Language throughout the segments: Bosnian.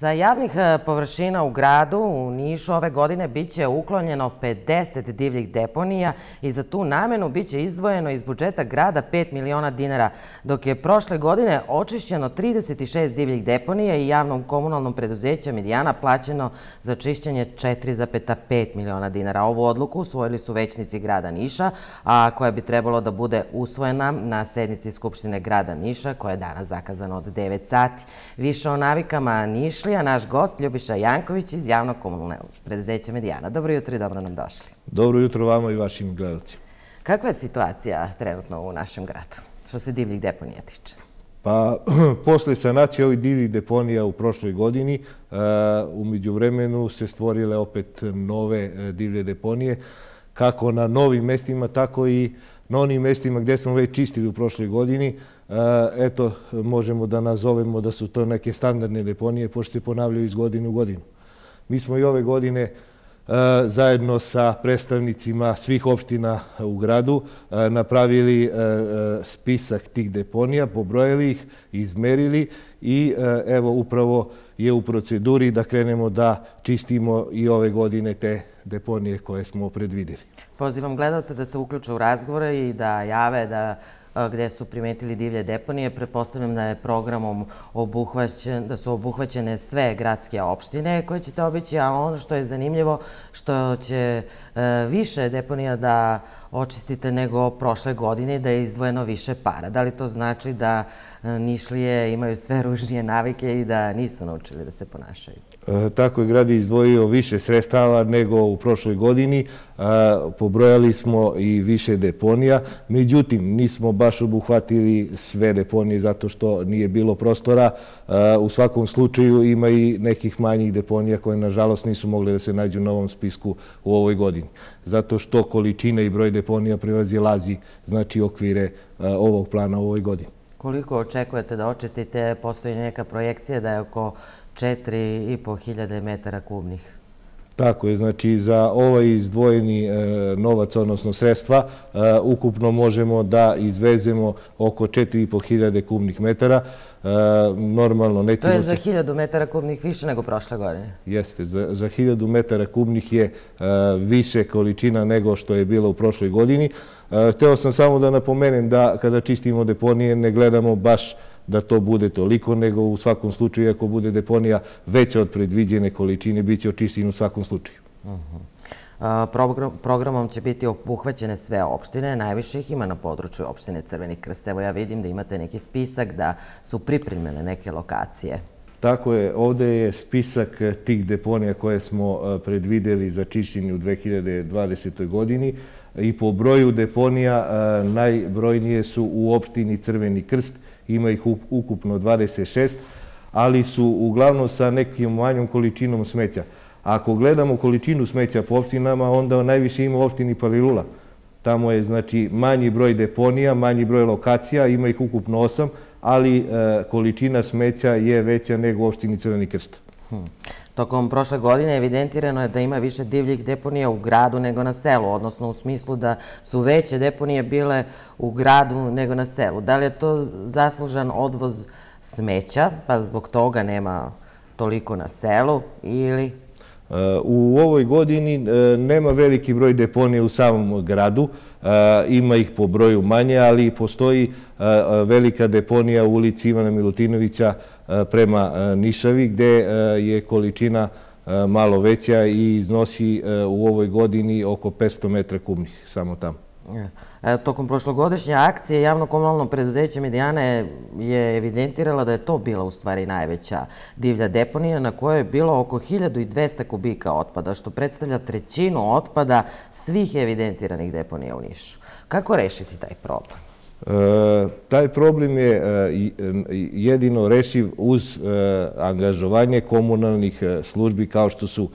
Za javnih e, površina u gradu u Nišu ove godine biće uklonjeno 50 divljih deponija i za tu namenu biće izdvojeno iz budžeta grada 5 miliona dinara, dok je prošle godine očišćeno 36 divljih deponija i javnom komunalnom preduzeću Medijana plaćeno za čišćenje 4,5 miliona dinara. Ovu odluku usvojili su većnici grada Niša, a koja bi trebalo da bude usvojena na sednici Skupštine grada Niša, koja je danas zakazana od 9 sati. Više o navikama Nišli došli, dakle, naš gost Ljubiša Janković iz javnog komunalne preduzeća Medijana. Dobro jutro i dobro nam došli. Dobro jutro vama i vašim gledalcima. Kakva je situacija trenutno u našem gradu, što se divljih deponija tiče? Pa, posle sanacije ovih divljih deponija u prošloj godini, e, umeđu vremenu se stvorile opet nove e, divlje deponije, kako na novim mestima, tako i na onim mestima gdje smo već čistili u prošloj godini, Eh, eto, možemo da nazovemo da su to neke standardne deponije, pošto se ponavljaju iz godine u godinu. Mi smo i ove godine eh, zajedno sa predstavnicima svih opština u gradu eh, napravili spisak tih deponija, pobrojili ih, izmerili i evo upravo je u proceduri da krenemo da čistimo i ove godine te deponije koje smo predvideli. Pozivam gledalce da se uključu u razgovore i da jave da gde su primetili divlje deponije. Prepostavljam da je programom obuhvaćen, da su obuhvaćene sve gradske opštine koje ćete obići, ali ono što je zanimljivo, što će e, više deponija da očistite nego prošle godine i da je izdvojeno više para. Da li to znači da e, Nišlije imaju sve ružnije navike i da nisu naučili da se ponašaju? E, tako je grad izdvojio više sredstava nego u prošloj godini. E, pobrojali smo i više deponija. Međutim, nismo baš obuhvatili sve deponije zato što nije bilo prostora. E, u svakom slučaju ima i nekih manjih deponija koje, nažalost, nisu mogli da se nađu u novom spisku u ovoj godini. Zato što količina i broj deponija prevazi lazi, znači okvire ovog plana u ovoj godini. Koliko očekujete da očistite postoji neka projekcija da je oko 4.500 metara kubnih. Tako je, znači za ovaj izdvojeni e, novac, odnosno sredstva, e, ukupno možemo da izvezemo oko 4.500 kubnih metara. E, normalno, ne cijelo To je za 1.000 metara kubnih više nego prošle godine? Jeste, za 1.000 metara kubnih je više količina nego što je bilo u prošloj godini. Hteo sam samo da napomenem da kada čistimo deponije ne gledamo baš da to bude toliko, nego u svakom slučaju, ako bude deponija veća od predviđene količine, bit će očišćen u svakom slučaju. Mhm. Programom će biti obuhvaćene sve opštine, najviše ih ima na području opštine Crveni krst. Evo ja vidim da imate neki spisak da su pripremljene neke lokacije. Tako je, ovdje je spisak eh, tih deponija koje smo eh, predvideli za čišćenje u 2020. godini i po broju deponija eh, najbrojnije su u opštini Crveni krst, ima ih ukupno 26, ali su uglavnom sa nekim manjom količinom smeća. Ako gledamo količinu smeća po opštinama, onda najviše ima opštini Palilula. Tamo je znači, manji broj deponija, manji broj lokacija, ima ih ukupno 8, ali e, količina smeća je veća nego opštini Crveni krst. Hmm. Tokom prošle godine evidentirano je da ima više divljih deponija u gradu nego na selu, odnosno u smislu da su veće deponije bile u gradu nego na selu. Da li je to zaslužan odvoz smeća, pa zbog toga nema toliko na selu ili... E, u ovoj godini e, nema veliki broj deponija u samom gradu, e, ima ih po broju manje, ali postoji velika deponija u ulici Ivana Milutinovića E, prema e, Nišavi, gde e, je količina malo veća i iznosi u ovoj godini oko 500 metra kubnih, samo tamo. Tokom prošlogodišnje akcije javno-komunalno preduzeće Medijane je evidentirala da je to bila u stvari najveća divlja deponija na kojoj je bilo oko 1200 kubika otpada, što predstavlja trećinu otpada svih evidentiranih deponija u Nišu. Kako rešiti taj problem? E, taj problem je e, e, jedino rešiv uz angažovanje komunalnih službi kao što su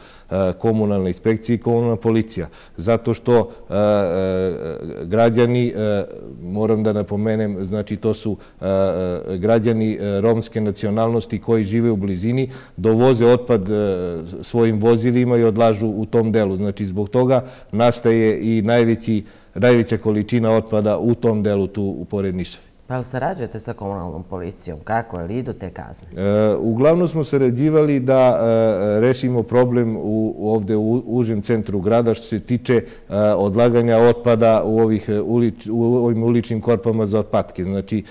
komunalne inspekcije i komunalna policija. Zato što građani, moram da napomenem, znači to su građani romske nacionalnosti koji žive u blizini, dovoze otpad svojim vozilima i odlažu u tom delu. Znači zbog toga nastaje i najveći problem najveća količina otpada u tom delu tu u pored Nišavi. Pa li sarađujete sa komunalnom policijom? Kako je li idu te kazne? E, uglavnom smo sarađivali da e, rešimo problem ovde u užem centru grada što se tiče e, odlaganja otpada u ovim uličnim korpama za otpadke. Znači,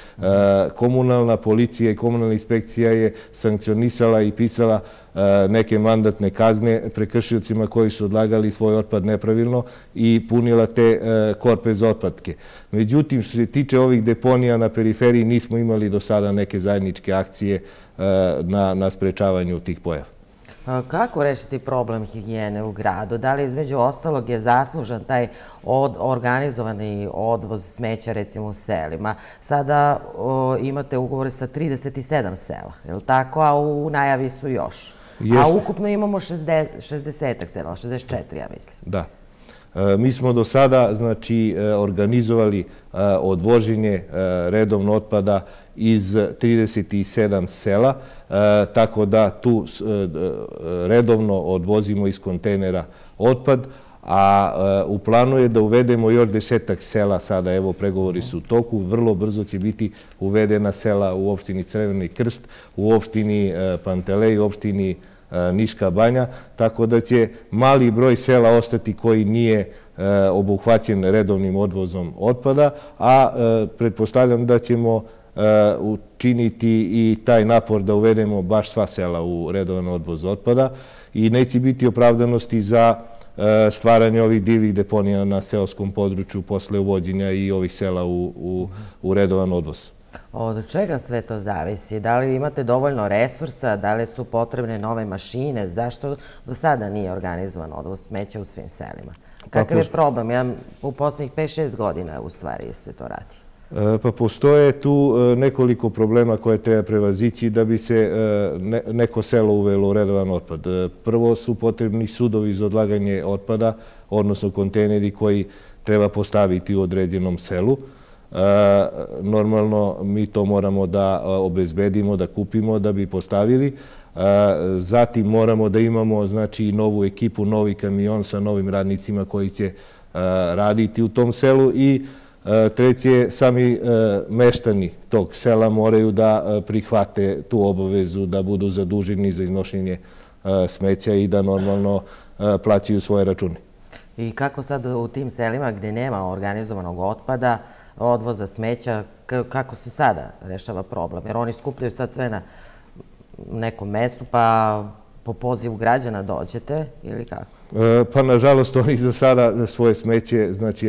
komunalna policija i komunalna inspekcija je sankcionisala i pisala E, neke mandatne kazne prekršilcima koji su odlagali svoj otpad nepravilno i punila te e, korpe za otpadke. Međutim, što se tiče ovih deponija na periferiji, nismo imali do sada neke zajedničke akcije e, na sprečavanju tih pojava. Kako rešiti problem higijene u gradu? Da li između ostalog je zaslužan taj organizovani odvoz smeća recimo u selima? Sada imate ugovore sa 37 sela, je li tako? A u najavi su još. A ukupno imamo 60-ak, 64 ja mislim. Da. E, mi smo do sada znači, e, organizovali e, odvoženje redovno otpada iz 37 sela, tako da tu redovno odvozimo iz kontenera otpad, a e, u planu je da uvedemo još desetak sela sada, evo pregovori su u toku, vrlo brzo će biti uvedena sela u opštini Crveni Krst, u opštini e, Pantelej, u opštini e, Niška Banja, tako da će mali broj sela ostati koji nije obuhvaćen redovnim odvozom otpada, a pretpostavljam da ćemo učiniti i taj napor da uvedemo baš sva sela u redovan odvoz otpada i neće biti opravdanosti za učiniti E, stvaranje ovih divih deponija na seoskom području posle uvodjenja i ovih sela u redovan odvoz. Od čega sve to zavisi? Da li imate dovoljno resursa? Da li su potrebne nove mašine? Zašto do sada nije organizovan odvoz smeća u svim selima? Pa Kakav je problem? U poslednjih 5-6 godina u stvari se to radi. E, pa postoje tu e, nekoliko problema koje treba prevazići da bi se e, neko selo uvelo u redovan otpad. Prvo su potrebni sudovi za odlaganje otpada, odnosno kontejneri koji treba postaviti u određenom selu. Normalno mi to moramo da obezbedimo, da kupimo, da bi postavili. Zatim moramo da imamo znači, novu ekipu, novi kamion sa novim radnicima koji će raditi u tom selu i učiniti Eh, Treći je sami eh, meštani tog sela moraju da eh, prihvate tu obavezu, da budu zaduženi za iznošenje smeća i da normalno plaćaju svoje račune. I kako sad u tim selima gdje nema organizovanog otpada, odvoza smeća, kako se sada rešava problem? Jer oni skupljaju sad sve na nekom mestu, pa po pozivu građana dođete ili kako? E, pa nažalost oni za sada svoje smeće znači,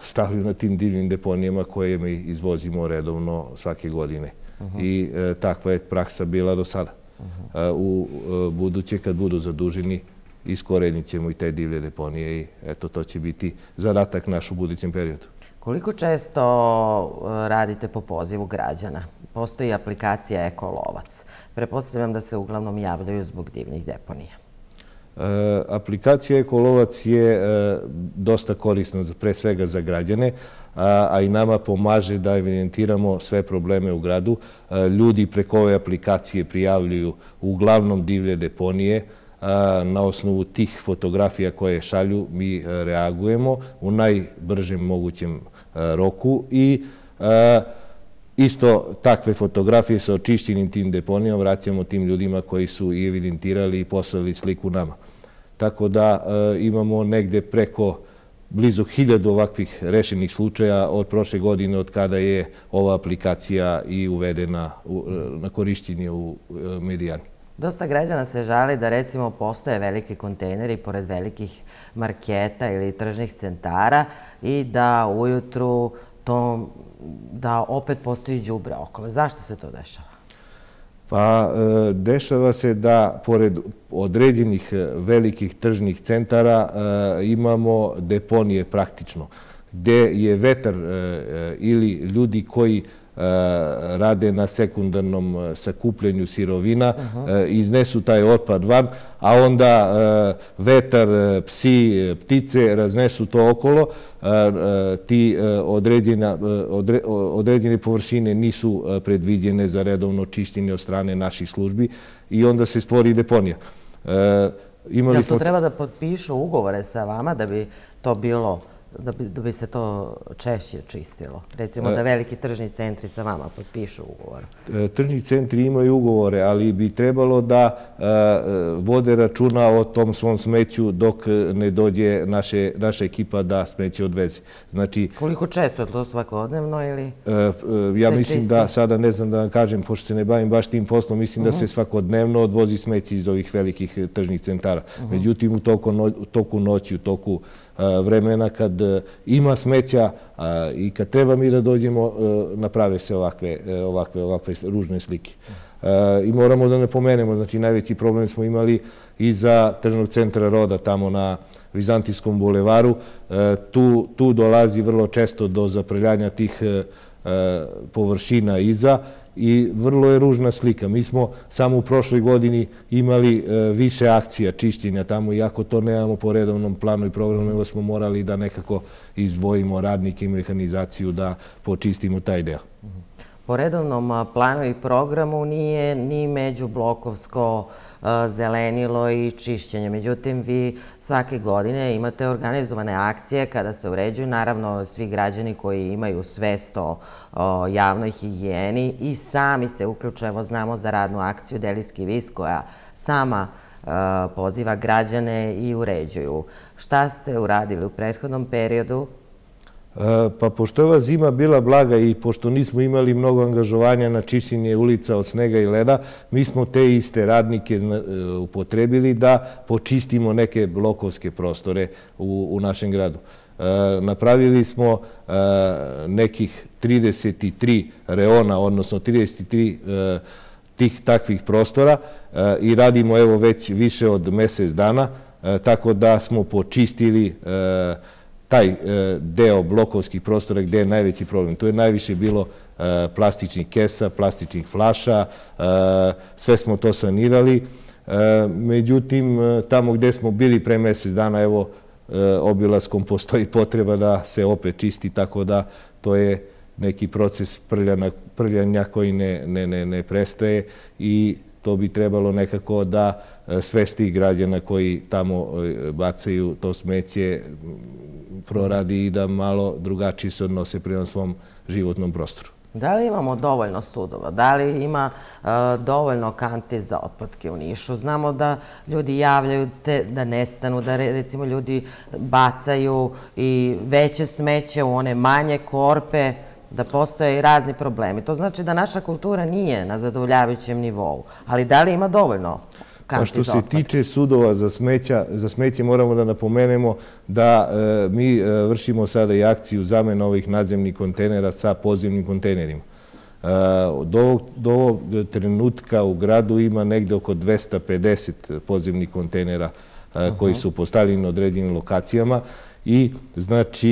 stavljaju na tim divnim deponijama koje mi izvozimo redovno svake godine. Mhm. I e, takva je praksa bila do sada. Mhm. E, u buduće kad budu zaduženi iskorenit ćemo i te divlje deponije i eto to će biti zadatak naš u budućem periodu. Koliko često e, radite po pozivu građana? Postoji aplikacija Ekolovac. Prepostavljam da se uglavnom javljaju zbog divnih deponija. E, aplikacija Ekolovac je e, dosta korisna pre svega za građane, a i nama pomaže da evidentiramo sve probleme u gradu. Ljudi preko ove aplikacije prijavljuju uglavnom divlje deponije, na osnovu tih fotografija koje šalju mi e, reagujemo u najbržem mogućem e, roku i e, isto takve fotografije sa očišćenim tim deponijom vraćamo tim ljudima koji su i evidentirali i poslali sliku nama. Tako da imamo negde preko blizu hiljadu ovakvih rešenih slučaja od prošle godine od kada je ova aplikacija i uvedena na korišćenje u medijani. Dosta građana se žali da recimo postoje veliki kontejneri pored velikih marketa ili tržnih centara i da ujutru da opet postoji džubra okolo. Zašto se to dešava? Pa e, dešava se da pored određenih e, velikih tržnih centara e, imamo deponije praktično gdje je vetar ili ljudi koji Eh, rade na sekundarnom eh, sakupljenju sirovina, eh, iznesu taj otpad van, a onda vetar, psi, ptice raznesu to okolo. Ti određene površine nisu predvidjene za redovno čištjenje od strane naših službi i onda se stvori deponija. Ja to treba da potpišu ugovore sa vama da bi to bilo da bi, da se to češće čistilo? Recimo da e. veliki tržni centri sa vama potpišu ugovor. E, tržni centri imaju ugovore, ali bi trebalo da e, vode računa o tom svom smeću dok ne dođe naše, naša ekipa da smeće odvezi. Znači, Koliko često je to svakodnevno ili Ja mislim da, sada ne znam da vam kažem, pošto se ne bavim baš tim poslom, mislim da mhm. se svakodnevno odvozi smeće iz ovih velikih tržnih centara. Mhm. Međutim, u toku, noć, u toku noći, toku Eh, vremena kad eh, ima smeća eh, i kad treba mi da dođemo, naprave se ovakve ružne slike. I moramo da ne pomenemo, znači najveći problem smo imali i za tržnog centra roda tamo na Vizantijskom bulevaru. Tu dolazi vrlo često do zapreljanja tih površina iza i vrlo je ružna slika. Mi smo samo u prošloj godini imali e, više akcija čišćenja tamo, iako to nemamo po redovnom planu i programu, nego smo morali da nekako izvojimo radnike i mehanizaciju da počistimo taj deo po redovnom planu i programu nije ni međublokovsko zelenilo i čišćenje. Međutim, vi svake godine imate organizovane akcije kada se uređuju, naravno, svi građani koji imaju svest o javnoj higijeni i sami se evo znamo za radnu akciju Delijski vis koja sama poziva građane i uređuju. Šta ste uradili u prethodnom periodu Eh, pa pošto je ova zima bila blaga i pošto nismo imali mnogo angažovanja na čišćenje ulica od snega i leda, mi smo te iste radnike eh, upotrebili da počistimo neke blokovske prostore u našem gradu. Eh, napravili smo nekih 33 reona, odnosno 33 tih takvih prostora i radimo evo već više od mesec dana, tako da smo počistili prostore taj e, deo blokovskih prostora gde je najveći problem. To je najviše bilo e, plastičnih kesa, plastičnih flaša, e, sve smo to sanirali. Međutim, tamo gde smo bili pre mesec dana, evo, obilaskom postoji potreba da se opet čisti, tako da to je neki proces prljanja koji ne prestaje i to bi trebalo nekako da... E, svesti građana koji tamo e, bacaju to smeće, proradi i da malo drugačije se odnose prema svom životnom prostoru. Da li imamo dovoljno sudova? Da li ima e, dovoljno kanti za otpadke u Nišu? Znamo da ljudi javljaju da nestanu, da recimo ljudi bacaju i veće smeće u one manje korpe, da postoje i razni problemi. To znači da naša kultura nije na zadovoljavajućem nivou. Ali da li ima dovoljno A što se tiče sudova za smeće, moramo da napomenemo da e, mi e, vršimo sada i akciju zamena ovih nadzemnih kontenera sa pozivnim kontenerima. E, do ovog trenutka u gradu ima negde oko 250 pozivnih kontenera koji su postavljeni na određenim lokacijama i znači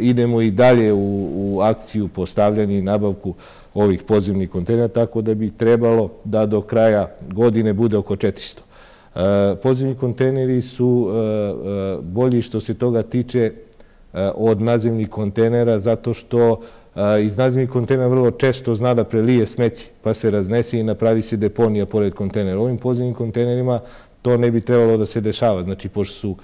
idemo i dalje u akciju postavljanja i nabavku kontenera ovih pozivnih kontejnera, tako da bi trebalo da do kraja godine bude oko 400. E, Pozivni kontejneri su e, e, bolji što se toga tiče od nazivnih kontejnera zato što iz nazivnih kontejnera vrlo često zna da prelije smeći pa se raznesi i napravi se deponija pored kontejnera. Ovim pozivnim kontejnerima to ne bi trebalo da se dešava, znači pošto su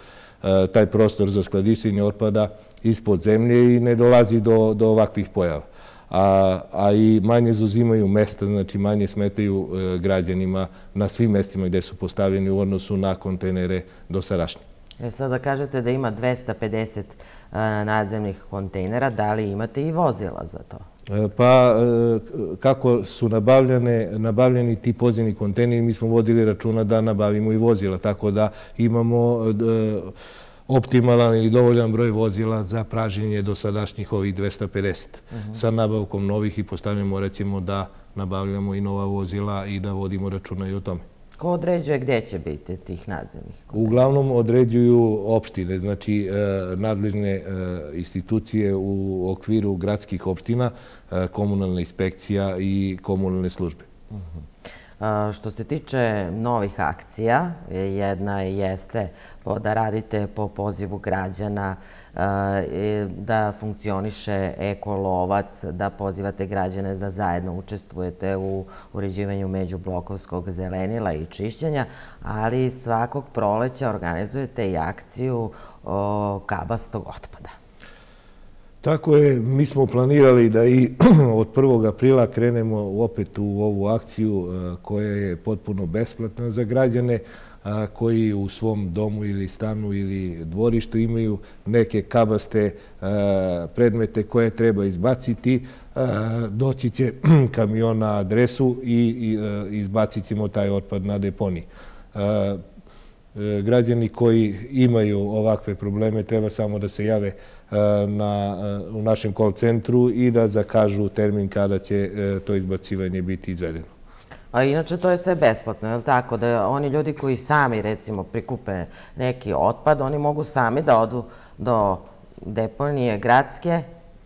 taj prostor za skladištenje otpada ispod zemlje i ne dolazi do ovakvih pojava a i manje zauzimaju mesta, znači manje smetaju e, građanima na svim mestima gde su postavljeni u odnosu na kontenere do sadašnje. E, Sada kažete da ima 250 e, nadzemnih kontejnera, da li imate i vozila za to? Pa kako su nabavljeni ti pozivni kontejneri, mi smo vodili računa da nabavimo i vozila, tako da imamo optimalan ili dovoljan broj vozila za praženje do sadašnjih ovih 250. Mhm. Sa nabavkom novih i postavljamo, recimo, da nabavljamo i nova vozila i da vodimo računa i o tome. Ko određuje gdje će biti tih nadzemnih? Uglavnom određuju opštine, znači e, nadležne e, institucije u okviru gradskih opština, e, komunalna inspekcija i komunalne službe. Uh Što se tiče novih akcija, e, jedna jeste da radite po pozivu građana, e, da funkcioniše ekolovac, da pozivate građane da zajedno učestvujete u uređivanju međublokovskog zelenila i čišćenja, ali svakog proleća organizujete i akciju kabastog otpada. Tako je, mi smo planirali da i od 1. aprila krenemo opet u ovu akciju e, koja je potpuno besplatna za građane e, koji u svom domu ili stanu ili dvorištu imaju neke kabaste e, predmete koje treba izbaciti. Doći će kamion na adresu i izbacit ćemo taj otpad na deponi. Građani koji imaju ovakve probleme treba samo da se jave E, e, u našem call centru i da zakažu termin kada će e, to izbacivanje biti izvedeno. A inače to je sve besplatno, je li tako? Da oni ljudi koji sami recimo prikupe neki otpad, oni mogu sami da odu do deponije gradske?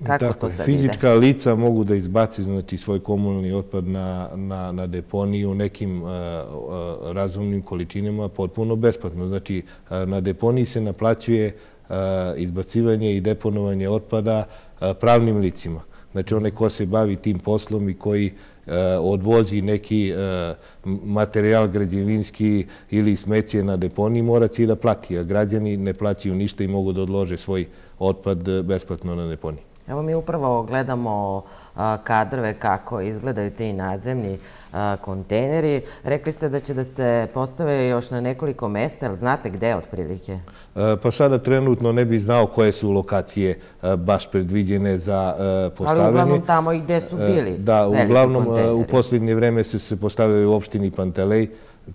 Kako to se vide? Fizička lica mogu da izbaci znači, svoj komunalni otpad na deponiju u nekim razumnim količinima potpuno besplatno. Znači na deponiji se naplaćuje Eh, izbacivanje i deponovanje otpada eh, pravnim licima. Znači one ko se bavi tim poslom i koji eh, odvozi neki materijal građevinski ili smecije na deponiji, mora će da plati, a građani ne plaćaju ništa i mogu da odlože svoj otpad besplatno na deponiji. Evo mi upravo gledamo kadrove kako izgledaju ti nadzemni kontejneri. Rekli ste da će da se postave još na nekoliko mjesta, ali znate gde otprilike? E, pa sada trenutno ne bih znao koje su lokacije e, baš predviđene za e, postavljanje. Ali uglavnom tamo i gde su bili veliki kontejneri. Da, uglavnom u posljednje vreme se postavljaju u opštini Pantelej,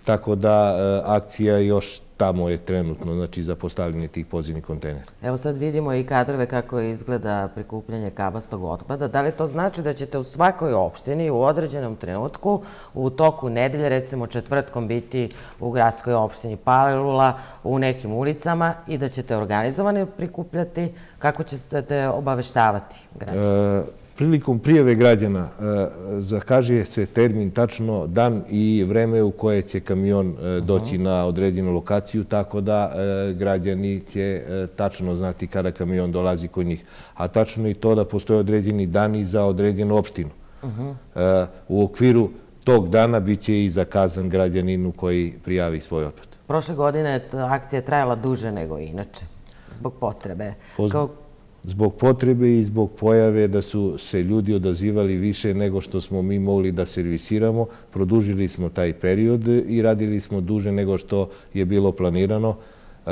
tako da akcija još tamo je trenutno znači, za postavljanje tih pozivnih kontenera. Evo sad vidimo i kadrove kako izgleda prikupljanje kabastog otpada. Da li to znači da ćete u svakoj opštini u određenom trenutku u toku nedelje, recimo četvrtkom, biti u gradskoj opštini Palilula u nekim ulicama i da ćete organizovane prikupljati? Kako ćete obaveštavati građanje? E, prilikom prijeve građana e, zakaže se termin, tačno dan i vreme u koje će kamion e, doći na određenu lokaciju, tako da e, građani će tačno znati kada kamion dolazi kod njih. A tačno i to da postoje određeni dan i za određenu opštinu. U okviru tog dana biće i zakazan građaninu koji prijavi svoj otpad. Prošle godine akcija trajala duže nego inače, zbog potrebe zbog potrebe i zbog pojave da su se ljudi odazivali više nego što smo mi mogli da servisiramo. Produžili smo taj period i radili smo duže nego što je bilo planirano. E,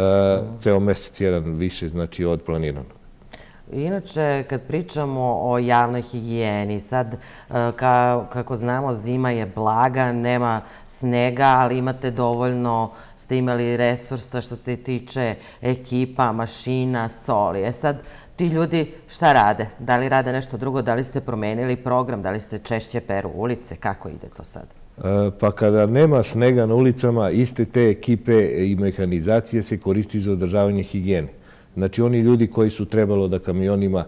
ceo mesec jedan više znači od planiranog. Inače, kad pričamo o javnoj higijeni, sad, e, kako znamo, zima je blaga, nema snega, ali imate dovoljno, ste imali resursa što se tiče ekipa, mašina, soli. E sad, ti ljudi šta rade? Da li rade nešto drugo? Da li ste promenili program? Da li ste češće peru ulice? Kako ide to sad? E, pa kada nema snega na ulicama, iste te ekipe i mehanizacije se koristi za održavanje higijene. Znači oni ljudi koji su trebalo da kamionima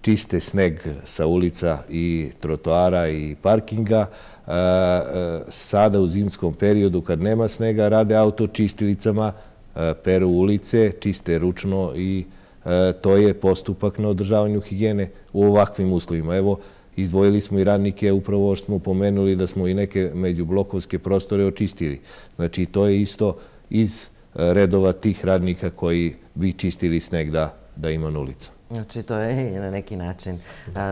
čiste sneg sa ulica i trotoara i parkinga, e, e, sada u zimskom periodu kad nema snega rade auto čistilicama, peru ulice, čiste ručno i E, to je postupak na održavanju higijene u ovakvim uslovima. Evo, izdvojili smo i radnike, upravo smo pomenuli da smo i neke međublokovske prostore očistili. Znači, to je isto iz e, redova tih radnika koji bi čistili sneg da ima nulica. Znači, to je na neki način e,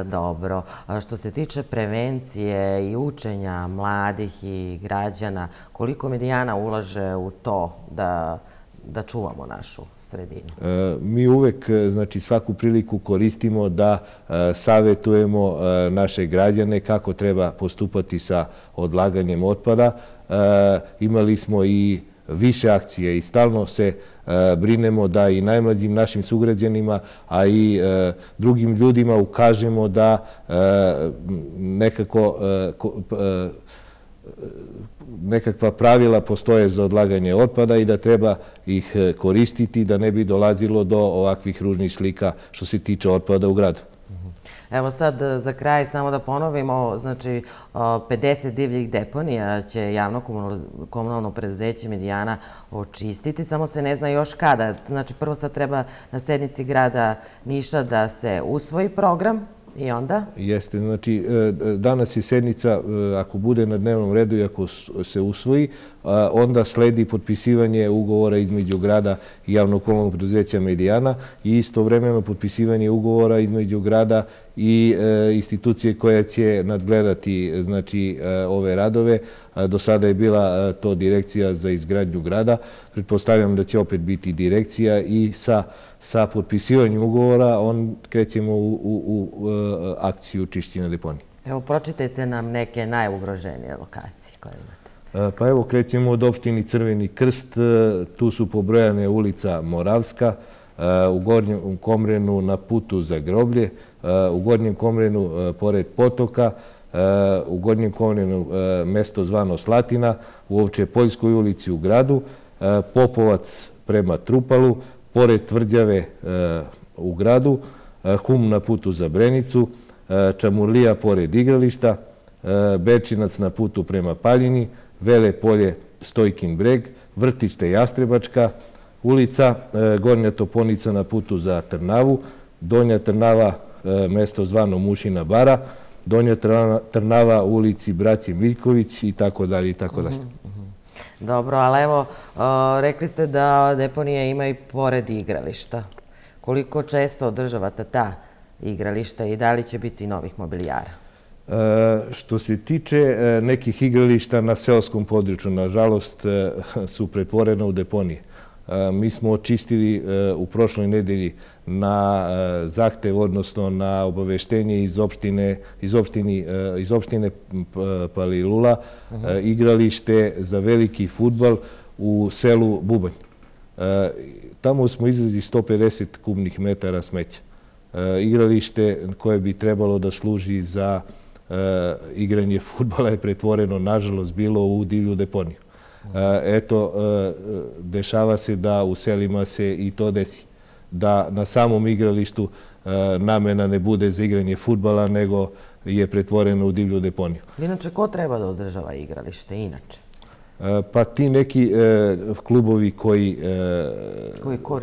dobro. Što se tiče prevencije i učenja mladih i građana, koliko medijana ulaže u to da da čuvamo našu sredinu? E, mi uvek e, znači, svaku priliku koristimo da e, savjetujemo naše građane kako treba postupati sa odlaganjem otpada. Imali smo i više akcije i stalno se brinemo da i najmlađim našim sugrađenima, a i drugim ljudima ukažemo da nekako nekakva pravila postoje za odlaganje otpada i da treba ih e, koristiti da ne bi dolazilo do ovakvih ružnih slika što se tiče otpada u gradu. Mhm. Evo sad e, za kraj samo da ponovimo, znači 50 e, divljih deponija će javno komunalno preduzeće Medijana očistiti, samo se ne zna još kada. Znači prvo sad treba na sednici grada Niša da se usvoji program, I onda? Jeste, znači e, danas je sednica, e, ako bude na dnevnom redu i ako se usvoji, e, onda sledi potpisivanje ugovora između grada i javnokolnog preduzeća Medijana i istovremeno potpisivanje ugovora između grada i institucije koja će nadgledati znači, ove radove. Do sada je bila to direkcija za izgradnju grada. Pretpostavljam da će opet biti direkcija i sa izgledanjem sa potpisivanjem ugovora, on krećemo u e, akciju čiština deponije. Evo, pročitajte nam neke najugroženije lokacije koje imate. E, pa evo, krećemo od opštini Crveni krst. E, tu su pobrojane ulica Moravska, u Gornjom Komrenu na putu za groblje, u Gornjem Komrenu pored potoka, u Gornjem Komrenu mesto zvano Slatina, u Ovče Poljskoj ulici u gradu, Popovac prema Trupalu, pored tvrdjave e, u gradu, Hum e, na putu za Brenicu, e, Čamurlija pored igrališta, Bečinac na putu prema Paljini, Vele polje Stojkin breg, Vrtište Jastrebačka ulica, Gornja Toponica na putu za Trnavu, Donja Trnava mesto zvano Mušina bara, Donja Trnava u ulici Braci Miljković i tako dalje i tako dalje. Mhm. Dobro, ali evo, e, rekli ste da deponija ima i pored igrališta. Koliko često održavate ta igrališta i da li će biti novih mobilijara? E, što se tiče e, nekih igrališta na seoskom području, nažalost, su pretvorene u deponije. E, mi smo očistili e, u prošloj nedelji na e, zahtev, odnosno na obaveštenje iz opštine Palilula mhm. igralište za veliki futbal u selu Bubanj. Tamo smo izgledali 150 kubnih metara smeća. Igralište koje bi trebalo da služi za igranje futbala je pretvoreno, nažalost, bilo u divlju deponiju. Eh, eto, eh, dešava se da u selima se i to desi. Da na samom igralištu eh, namena ne bude za igranje futbala, nego je pretvoreno u divlju deponiju. Inače, ko treba da održava igralište inače? Pa ti neki klubovi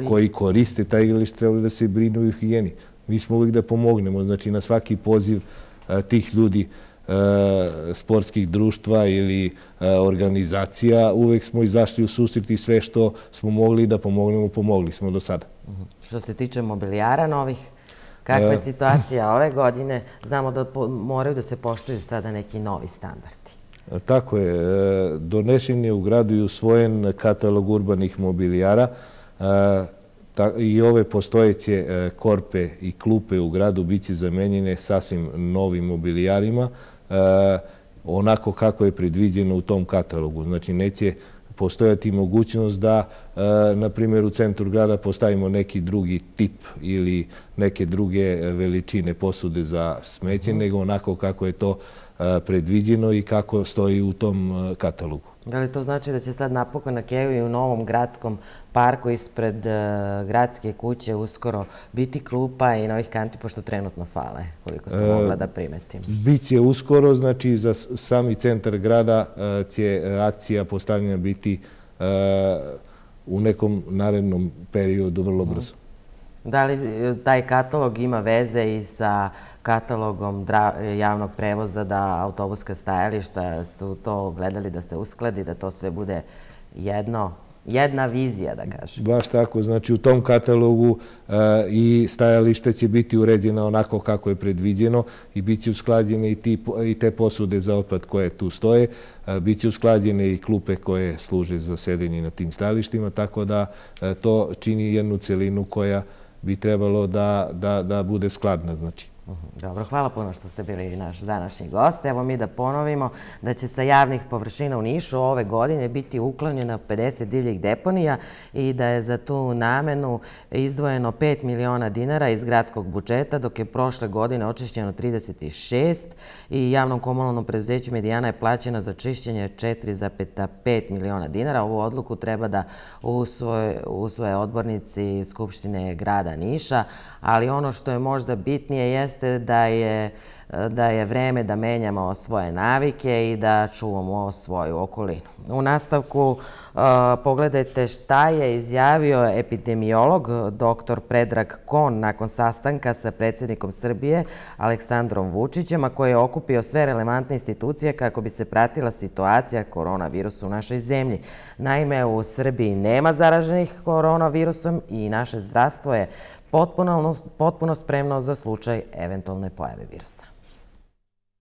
koji koriste taj igralište trebali da se brinu u higijeni. Mi smo uvijek da pomognemo. Znači, na svaki poziv tih ljudi E, sportskih društva ili e, organizacija, uvek smo izašli u susret i sve što smo mogli da pomognemo, pomogli smo do sada. Što se tiče mobilijara novih, kakva je e. situacija ove godine? Znamo da moraju da se poštuju sada neki novi standardi. Tako je. Donešen je u gradu i usvojen katalog urbanih mobilijara. I ove postojeće korpe i klupe u gradu bit će zamenjene sasvim novim mobilijarima. Eh, onako kako je predviđeno u tom katalogu. Znači, neće postojati mogućnost da, eh, na primjer, u centru grada postavimo neki drugi tip ili neke druge eh, veličine posude za smeće, mhm. nego onako kako je to predviđeno E, predvidjeno i kako stoji u tom e, katalogu. Da li to znači da će sad napokon na Keju i u novom gradskom parku ispred e, gradske kuće uskoro biti klupa i novih kanti, pošto trenutno fale, koliko sam mogla da primetim? Biće uskoro, znači za sami centar grada će akcija postavljena biti u nekom narednom periodu vrlo mhm. brzo. Da li e, taj katalog ima veze i sa katalogom javnog prevoza da autobuska stajališta su to gledali da se uskladi, da to sve bude jedno, jedna vizija, da kažem. Baš tako, znači u tom katalogu e, i stajališta će biti uređena onako kako je predviđeno i bit će uskladjene i te posude za otpad koje tu stoje, e, bit će uskladjene i klupe koje služe za sedenje na tim stajalištima, tako da to čini jednu celinu koja bi trebalo da bude skladna, znači. Mhm, dobro, hvala puno što ste bili naš današnji gost. Evo mi da ponovimo da će sa javnih površina u Nišu ove godine biti uklonjena 50 divljih deponija i da je za tu namenu izdvojeno 5 miliona dinara iz gradskog budžeta, dok je prošle godine očišćeno 36 i javnom komunalnom predzeću Medijana je plaćeno za čišćenje 4,5 miliona dinara. Ovu odluku treba da usvoje odbornici Skupštine grada Niša, ali ono što je možda bitnije je jeste da je, da je vreme da menjamo svoje navike i da čuvamo svoju okolinu. U nastavku uh, pogledajte šta je izjavio epidemiolog dr. Predrag Kon nakon sastanka sa predsjednikom Srbije Aleksandrom Vučićem, a koji je okupio sve relevantne institucije kako bi se pratila situacija koronavirusa u našoj zemlji. Naime, u Srbiji nema zaraženih koronavirusom i naše zdravstvo je potpuno spremno za slučaj eventualne pojave virusa.